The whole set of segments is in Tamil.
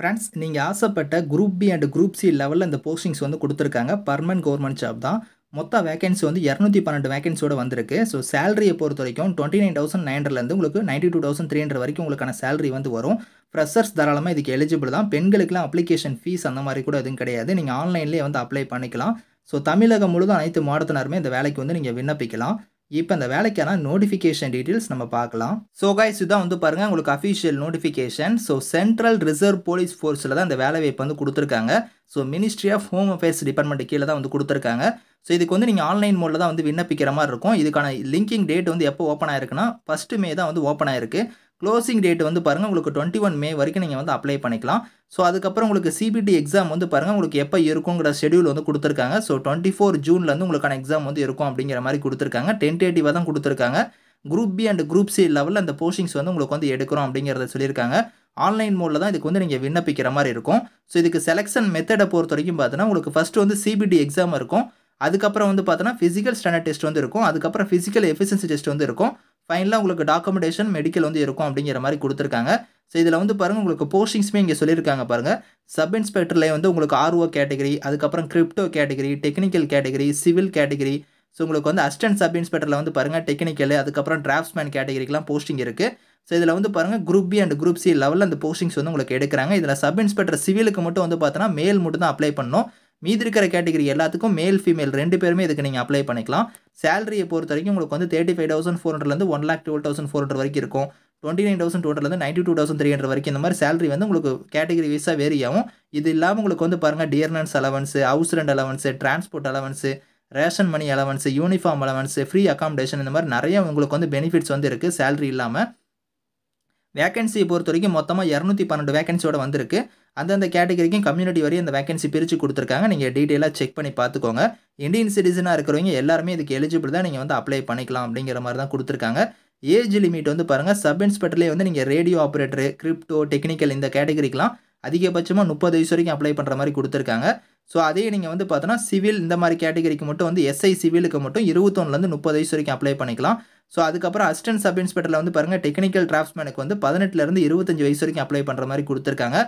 ஃப்ரெண்ட்ஸ் நீங்கள் ஆசைப்பட்ட group B and group C லெவலில் இந்த போஸ்டிங்ஸ் வந்து கொடுத்துருக்காங்க பர்மனன்ட் கவர்மெண்ட் ஜாப் தான் மொத்த வேகன்சி வந்து இரநூத்தி பன்னெண்டு வேகன்சியோட வந்திருக்கு ஸோ சேலரியை பொறுத்த வரைக்கும் டுவெண்ட்டி நைன் தௌசண்ட் நைன் ஹண்ட்ரட்லேருந்து உங்களுக்கு ninety two thousand three hundred வரைக்கும் உங்களுக்கான சேலரி வந்து வரும் ஃப்ரெஷர்ஸ் தாராளமாக இதுக்கு எலிஜிபிள் தான் பெண்களுக்குலாம் அப்ளிகேஷன் ஃபீஸ் அந்த மாதிரி கூட எதுவும் கிடையாது நீங்கள் ஆன்லைன்லேயே வந்து அப்ளை பண்ணிக்கலாம் ஸோ தமிழகம் முழுதும் அனைத்து மாவட்டத்தினருமே இந்த வேலைக்கு வந்து நீங்கள் விண்ணப்பிக்கலாம் இப்போ அந்த வேலைக்கான நோட்டிஃபிகேஷன் டீட்டெயில்ஸ் நம்ம பார்க்கலாம் ஸோ கைஸ் இதுதான் வந்து பாருங்கள் உங்களுக்கு official notification so central reserve police ஃபோர்ஸில் தான் அந்த வேலை வாய்ப்பு வந்து கொடுத்துருக்காங்க so ministry of home affairs department கீழே தான் வந்து கொடுத்துருக்காங்க ஸோ இதுக்கு வந்து நீங்கள் ஆன்லைன் மோடில் தான் வந்து விண்ணப்பிக்கிற மாதிரி இருக்கும் இதுக்கான லிங்கிங் டேட் வந்து எப்போ ஓப்பன் ஆயிருக்குன்னா ஃபஸ்ட்டு மே தான் வந்து ஓப்பன் ஆயிருக்கு க்ளோசிங் டேட் வந்து பாருங்கள் உங்களுக்கு டுவெண்ட்டி ஒன் மே வரைக்கும் நீங்கள் வந்து அப்ளை பண்ணிக்கலாம் ஸோ அதுக்கப்புறம் உங்களுக்கு சிபிடி எக்ஸாம் வந்து பாருங்கள் உங்களுக்கு எப்போ இருக்குங்கிற ஷெடியூல் வந்து கொடுத்துருக்காங்க ஸோ டுவெண்ட்டி ஃபோர் ஜூன்லேருந்து உங்களுக்கான எக்ஸாம் வந்து இருக்கும் அப்படிங்கிற மாதிரி கொடுத்துருக்காங்க டென்டேட்டிவாக தான் கொடுத்துருக்காங்க group B and group C லெவலில் அந்த போஸ்டிங்ஸ் வந்து உங்களுக்கு வந்து எடுக்கிறோம் அப்படிங்கிறத சொல்லியிருக்காங்க ஆன்லைன் மோடில் தான் இதுக்கு வந்து நீங்கள் விண்ணப்பிக்கிற மாதிரி இருக்கும் ஸோ இதுக்கு செலெக்ஷன் மெத்தடை பொறுத்த வரைக்கும் பார்த்தீங்கன்னா உங்களுக்கு ஃபஸ்ட்டு வந்து சிபிடி எக்ஸாம் இருக்கும் அதுக்கப்புறம் வந்து பார்த்தீங்கன்னா ஃபிசிக்கல் ஸ்டாண்டர்ட் டெஸ்ட் வந்து இருக்கும் அதுக்கப்புறம் ஃபிசிக்கல் எஃபிஷியன்சி டெஸ்ட் வந்து இருக்கும் ஃபைனலாக உங்களுக்கு டாக்குமெண்டேஷன் மெடிக்கல் வந்து இருக்கும் அப்படிங்கிற மாதிரி கொடுத்துருக்காங்க ஸோ இதில் வந்து பாருங்கள் உங்களுக்கு போஸ்டிங்ஸுமே இங்கே சொல்லியிருக்காங்க பாருங்கள் சப் இன்ஸ்பெக்டர்லேயே வந்து உங்களுக்கு ஆர்ஓ கேட்டகரி அதுக்கப்புறம் crypto category technical category civil category so உங்களுக்கு வந்து அஸ்டன்ட் சப் இன்ஸ்பெக்டரில் வந்து பாருங்கள் டெக்னிக்கல் அதுக்கப்புறம் டிராஃப்ட்ஸ்மேன் கேட்டகரிக்கெலாம் போஸ்டிங் இருக்குது ஸோ இதில் வந்து பாருங்கள் group B and group C லெவலில் அந்த போஸ்டிங்ஸ் வந்து உங்களுக்கு எடுக்கிறாங்க இதில் சப் இன்ஸ்பெக்டர் சிவிலுக்கு மட்டும் வந்து பார்த்தோன்னா மேல் மட்டும் தான் அப்ளை பண்ணணும் மீதி இருக்கிற கேட்டகரி எல்லாத்துக்கும் மேல் ஃபீமேல் ரெண்டு பேருமே இதுக்கு நீங்கள் அப்ளை பண்ணிக்கலாம் சேலரியை பொறுத்த வரைக்கும் உங்களுக்கு வந்து தேர்ட்டி ஃபைவ் தௌசண்ட் ஃபோர் ஹண்ட்ரட்லேருந்து one lakh twelve thousand four hundred வரைக்கும் இருக்கும் டுவெண்ட்டி நைன் தௌசண்ட் டூலேருந்து ninety two thousand three hundred வரைக்கும் இந்த மாதிரி சேலரி வந்து உங்களுக்கு கேட்டகரி வைஸாக வேரி ஆகும் இது இல்லாமல் உங்களுக்கு வந்து பாருங்கள் dearness allowance house rent allowance transport allowance ration money allowance uniform allowance free accommodation இந்த மாதிரி நிறைய உங்களுக்கு வந்து பெனிஃபிட்ஸ் வந்து இருக்குது சேலரி இல்லாமல் வேகன்சியை பொறுத்த வரைக்கும் மொத்தமாக இரநூத்தி பன்னெண்டு வேகன்சியோட வந்திருக்கு அந்தந்த கேட்டகரிக்கும் கம்யூனிட்டி வரையும் இந்த வேகன்சி பிரித்து கொடுத்துருக்காங்க நீங்கள் டீட்டெயிலாக செக் பண்ணி பார்த்துக்கோங்க இந்தியன் சிட்டிசனாக இருக்கிறவங்க எல்லாருமே இதுக்கு எலிஜிபிள் தான் நீங்கள் வந்து அப்ளை பண்ணிக்கலாம் அப்படிங்கிற மாதிரி தான் கொடுத்துருக்காங்க ஏஜ் லிமிட் வந்து பாருங்கள் சப் இன்ஸ்பெக்டர்லேயே வந்து நீங்கள் ரேடியோ ஆப்ரேட்டரு கிரிப்டோ டெக்னிக்கல் இந்த கேட்டகரிக்கெலாம் அதிகபட்சமாக முப்பது வயசு வரைக்கும் அப்ளை பண்ணுற மாதிரி கொடுத்துருக்காங்க ஸோ அதே நீங்கள் வந்து பார்த்தோன்னா சிவில் இந்த மாதிரி கேட்டகரிக்கு மட்டும் வந்து எஸ்ஐ சிவிலுக்கு மட்டும் இருபத்தொன்னுலேருந்து முப்பது வயசு வரைக்கும் அப்ளை பண்ணிக்கலாம் ஸோ அதுக்கப்புறம் அசிஸ்டன்ட் சப் இன்ஸ்பெக்டரில் வந்து பாருங்கள் டெக்னிக்கல் டிராஃப்ட்ஸ்மேனுக்கு வந்து பதினெட்டுலேருந்து இருபத்தஞ்சு வயசு வரைக்கும் அப்ளை பண்ணுற மாதிரி கொடுத்துருக்காங்க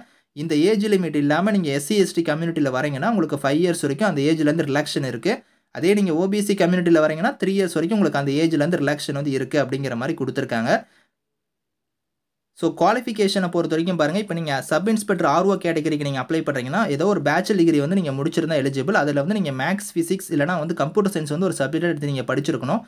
இந்த ஏஜ் லிமிட் இல்லாமல் நீங்கள் எஸ்சி எஸ்டி கம்யூனிட்டியில் வரீங்கன்னா உங்களுக்கு ஃபைவ் இயர்ஸ் வரைக்கும் அந்த ஏஜ்லேருந்து ரிலாக்ஷன் இருக்குது அதே நீங்கள் ஓபிசி கம்யூனிட்டியில் வரீங்கன்னா த்ரீ இயர்ஸ் வரைக்கும் உங்களுக்கு அந்த ஏஜ்லேருந்து ரிலாக்ஷன் வந்து இருக்குது அப்படிங்கிற மாதிரி கொடுத்துருக்காங்க ஸோ குவாலிஃபிகேஷனை பொறுத்த வரைக்கும் பாருங்கள் இப்போ நீங்கள் சப் இன்ஸ்பெக்டர் ஆர்ஓ கேட்டகரிக்கு நீங்கள் அப்ளை பண்ணுறீங்கன்னா ஏதோ ஒரு பேச்சுலர் டிகிரி வந்து நீங்கள் முடிச்சிருந்தா எலிஜிபிள் அதில் வந்து நீங்கள் மேக்ஸ் ஃபிசிக்ஸ் இல்லைனா வந்து கம்ப்யூட்டர் சயின்ஸ் வந்து ஒரு சப்ஜெக்ட் எடுத்து நீங்கள் படிச்சிருக்கணும்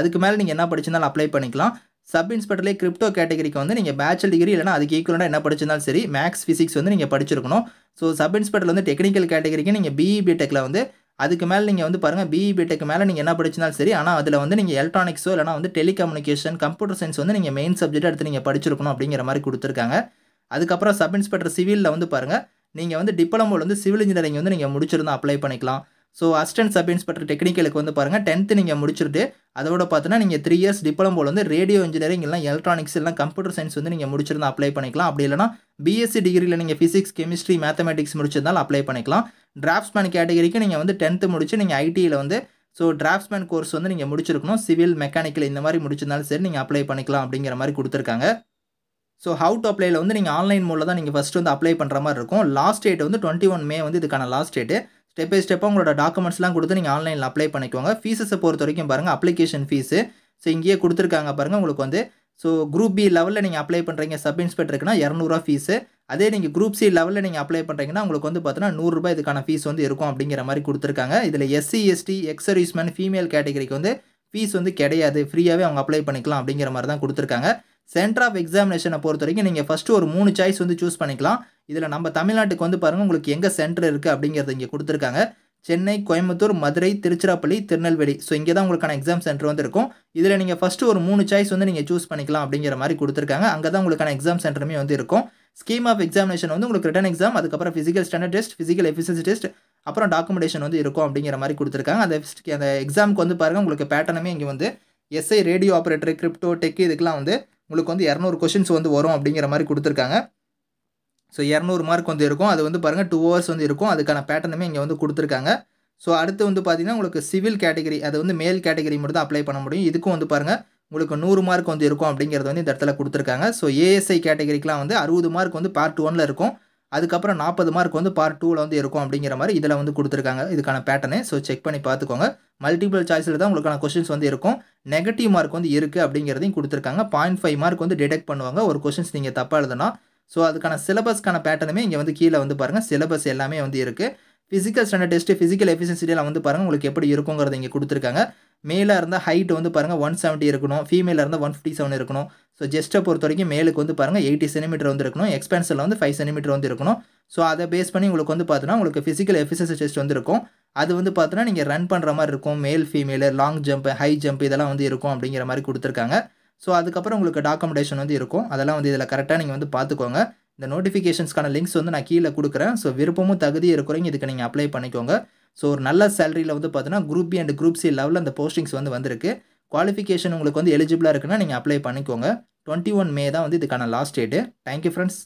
அதுக்கு மேலே நீங்கள் என்ன படிச்சிருந்தாலும் அப்ளை பண்ணிக்கலாம் சப் இன்ஸ்பெக்டர்லேயே கிரிப்டோ கேட்டகரிக்கு வந்து நீங்கள் பேச்சல் டிகிரி இல்லைனா அதுக்கு ஈக்குவலாக என்ன படிச்சிருந்தாலும் சரி மேக்ஸ் ஃபிசிக்ஸ் வந்து நீங்கள் படிச்சிருக்கணும் ஸோ சப் இன்ஸ்பெக்டர் வந்து டெக்னிக்கல் கேட்டகரிக்கு நீங்கள் பிஇ வந்து அதுக்கு மேலே நீங்கள் வந்து பாருங்கள் பிஇ மேலே நீங்கள் என்ன படிச்சிருந்தாலும் சரி ஆனால் அதில் வந்து நீங்கள் எலக்ட்ரானிக்ஸோ இல்லைனா வந்து டெலிகம்யூனிகேஷன் கம்ப்யூட்டர் சயின்ஸ் வந்து நீங்கள் மெயின் சப்ஜெக்ட் எடுத்து நீங்கள் படிச்சிருக்கணும் அப்படிங்கிற மாதிரி கொடுத்துருக்காங்க அதுக்கப்புறம் சப் இன்ஸ்பெக்டர் சிவிலில் வந்து பாருங்கள் நீங்கள் வந்து டிப்ளமோவில் வந்து சிவில் இன்ஜினியரிங் வந்து நீங்கள் முடிச்சிருந்தால் அப்ளை பண்ணிக்கலாம் ஸோ அசிஸ்டன்ட் சப் இன்ஸ்பெக்டர் டெக்னிக்கலுக்கு வந்து பாருங்கள் டென்த்து நீங்கள் முடிச்சுட்டு அதோட பார்த்தீங்கன்னா நீங்கள் த்ரீ இயர்ஸ் போல் வந்து ரேடியோ இன்ஜினியரிங் எல்லாம் எலக்ட்ரானிக்ஸ் இல்லை கம்ப்யூட்டர் சயின்ஸ் வந்து நீங்கள் முடிச்சிருந்தால் அப்ளை பண்ணிக்கலாம் அப்படி இல்லைனா பிஎஸ்சி டிகிரியில் நீங்கள் ஃபிசிக்ஸ் கெமிஸ்ட்ரி மேத்தமெட்டிக்ஸ் முடிச்சிருந்தாலும் அப்ளை பண்ணிக்கலாம் டிராஃப்ட்ஸ்மேன் கேட்டகரிக்கு நீங்கள் வந்து டென்த்து முடிச்சு நீங்கள் ஐடியில் வந்து ஸோ டிராஃப்ட்ஸ்மேன் கோர்ஸ் வந்து நீங்கள் முடிச்சிருக்கணும் சிவில் மெக்கானிக்கல் இந்த மாதிரி முடிச்சிருந்தாலும் சரி நீங்கள் அப்ளை பண்ணிக்கலாம் அப்படிங்கிற மாதிரி கொடுத்துருக்காங்க ஸோ ஹவு டு அப்ளைல வந்து நீங்கள் ஆன்லைன் மூலம் தான் நீங்கள் ஃபஸ்ட்டு வந்து அப்ளை பண்ணுற மாதிரி இருக்கும் லாஸ்ட் டேட் வந்து டுவெண்ட்டி ஒன் மே வந்து இதுக்கான லாஸ்ட் டேட்டு ஸ்டெப் பை ஸ்டெப்பாக உங்களோட டாக்குமெண்ட்ஸ்லாம் கொடுத்து நீங்கள் ஆன்லைனில் அப்ளை பண்ணிக்கோங்க ஃபீஸஸை பொறுத்த வரைக்கும் பாருங்கள் அப்ளிகேஷன் ஃபீஸு ஸோ இங்கேயே கொடுத்துருக்காங்க பாருங்கள் உங்களுக்கு வந்து ஸோ குரூப் பி லெவலில் நீங்கள் அப்ளை பண்ணுறீங்க சப் இன்ஸ்பெக்டருக்குன்னா இரநூறுவா ஃபீஸு அதே நீங்கள் குரூப் சி லெவலில் நீங்கள் அப்ளை பண்ணுறீங்கன்னா உங்களுக்கு வந்து பார்த்தீங்கன்னா நூறுரூபா இதுக்கான ஃபீஸ் வந்து இருக்கும் அப்படிங்கிற மாதிரி கொடுத்துருக்காங்க இதில் எஸ்சி எஸ்டி எக்ஸர்வீஸ்மேன் ஃபீமேல் கேட்டகரிக்கு வந்து ஃபீஸ் வந்து கிடையாது ஃப்ரீயாகவே அவங்க அப்ளை பண்ணிக்கலாம் அப்படிங்கிற மாதிரி தான் கொடுத்துருக்காங்க சென்டர் ஆஃப் எக்ஸாமினேஷனை பொறுத்த வரைக்கும் நீங்கள் ஃபஸ்ட்டு ஒரு மூணு சாய்ஸ் வந்து சூஸ் பண்ணிக்கலாம் இதில் நம்ம தமிழ்நாட்டுக்கு வந்து பாருங்கள் உங்களுக்கு எங்கே சென்டர் இருக்குது அப்படிங்கிறத இங்கே கொடுத்துருக்காங்க சென்னை கோயம்புத்தூர் மதுரை திருச்சிராப்பள்ளி திருநெல்வேலி ஸோ இங்கே தான் உங்களுக்கான எக்ஸாம் சென்டர் வந்து இருக்கும் இதில் நீங்கள் ஃபஸ்ட்டு ஒரு மூணு சாய்ஸ் வந்து நீங்கள் சூஸ் பண்ணிக்கலாம் அப்படிங்கிற மாதிரி கொடுத்துருக்காங்க அங்கே தான் உங்களுக்கான எக்ஸாம் சென்டருமே வந்து இருக்கும் ஸ்கீம் ஆஃப் எக்ஸாமினேஷன் வந்து உங்களுக்கு ரிட்டன் எக்ஸாம் அதுக்கப்புறம் physical standard test physical efficiency test அப்புறம் டாக்குமெண்டேஷன் வந்து இருக்கும் அப்படிங்கிற மாதிரி கொடுத்துருக்காங்க அந்த அந்த எக்ஸாமுக்கு வந்து பாருங்கள் உங்களுக்கு பேட்டர்னுமே இங்கே வந்து SI radio operator crypto tech இதுக்கெலாம் வந்து உங்களுக்கு வந்து இரநூறு கொஷின்ஸ் வந்து வரும் அப்படிங்கிற மாதிரி கொடுத்துருக்காங்க ஸோ இரநூறு மார்க் வந்து இருக்கும் அது வந்து பாருங்கள் டூ ஹவர்ஸ் வந்து இருக்கும் அதுக்கான பேட்டர்னுமே இங்கே வந்து கொடுத்துருக்காங்க ஸோ அடுத்து வந்து பார்த்திங்கன்னா உங்களுக்கு சிவில் கேட்டகரி அது வந்து மேல் கேட்டகரி மட்டும் தான் அப்ளை பண்ண முடியும் இதுக்கும் வந்து பாருங்கள் உங்களுக்கு நூறு மார்க் வந்து இருக்கும் அப்படிங்கிறது வந்து இந்த இடத்துல கொடுத்துருக்காங்க ஸோ ஏஎஸ்ஐ கேட்டகரிக்கெலாம் வந்து அறுபது மார்க் வந்து பார்ட் ஒனில் இருக்கும் அதுக்கப்புறம் நாற்பது மார்க் வந்து பார்ட் டூவில் வந்து இருக்கும் அப்படிங்கிற மாதிரி இதில் வந்து கொடுத்துருக்காங்க இதுக்கான பேட்டர்னு ஸோ செக் பண்ணி பார்த்துக்கோங்க மல்டிபிள் சாய்ஸில் தான் உங்களுக்கான கொஷின்ஸ் வந்து இருக்கும் நெகட்டிவ் மார்க் வந்து இருக்குது அப்படிங்கிறதையும் கொடுத்துருக்காங்க பாயிண்ட் ஃபைவ் மார்க் வந்து டிடெக்ட் பண்ணுவாங்க ஒரு கொஷின்ஸ் நீங்கள் தப்பாக எழுதுனா ஸோ அதுக்கான சிலபஸ்க்கான பேட்டர்னுமே இங்கே வந்து கீழே வந்து பாருங்கள் சிலபஸ் எல்லாமே வந்து இருக்குது ஃபிசிக்கல் ஸ்டாண்டர்ட் டெஸ்ட்டு ஃபிசிக்கல் எஃபிஷியன்சிட்டியெல்லாம் வந்து பாருங்கள் உங்களுக்கு எப்படி இருக்குங்கிறது இங்கே கொடுத்துருக்காங்க மேலே இருந்தால் ஹைட் வந்து பாருங்கள் ஒன் செவன்ட்டி இருக்கணும் ஃபீமேலாக இருந்தால் ஒன் ஃபிஃப்டி செவன் இருக்கணும் ஸோ ஜெஸ்ட்டை பொறுத்த வரைக்கும் மேலுக்கு வந்து பாருங்கள் எயிட்டி சென்டிமீட்டர் வந்து இருக்கணும் எக்ஸ்பென்சில் வந்து ஃபைவ் சென்டிமீட்டர் வந்து இருக்கணும் ஸோ அதை பேஸ் பண்ணி உங்களுக்கு வந்து பார்த்தோன்னா உங்களுக்கு ஃபிசிக்கல் எஃபிஷியன்சி டெஸ்ட் வந்து இருக்கும் அது வந்து பார்த்தோன்னா நீங்கள் ரன் பண்ணுற மாதிரி இருக்கும் male female long jump high jump இதெல்லாம் வந்து இருக்கும் அப்படிங்கிற மாதிரி கொடுத்துருக்காங்க ஸோ அதுக்கப்புறம் உங்களுக்கு டாக்குமெண்டேஷன் வந்து இருக்கும் அதெல்லாம் வந்து இதில் கரெக்டாக நீங்கள் வந்து பார்த்துக்கோங்க இந்த நோட்டிஃபிகேஷன்ஸ்க்கான லிங்க்ஸ் வந்து நான் கீழே கொடுக்குறேன் ஸோ விருப்பமும் தகுதி இருக்கிறவங்க இதுக்கு நீங்கள் அப்ளை பண்ணிக்கோங்க ஸோ ஒரு நல்ல சேலரியில் வந்து பார்த்தீங்கன்னா group B and group C லெவலில் அந்த போஸ்டிங்ஸ் வந்து வந்திருக்கு குவாலிஃபிகேஷன் உங்களுக்கு வந்து எலிஜிபிளாக இருக்குன்னா நீங்கள் அப்ளை பண்ணிக்கோங்க டுவெண்ட்டி ஒன் மே தான் வந்து இதுக்கான லாஸ்ட் டேட்டு தேங்க்யூ ஃப்ரெண்ட்ஸ்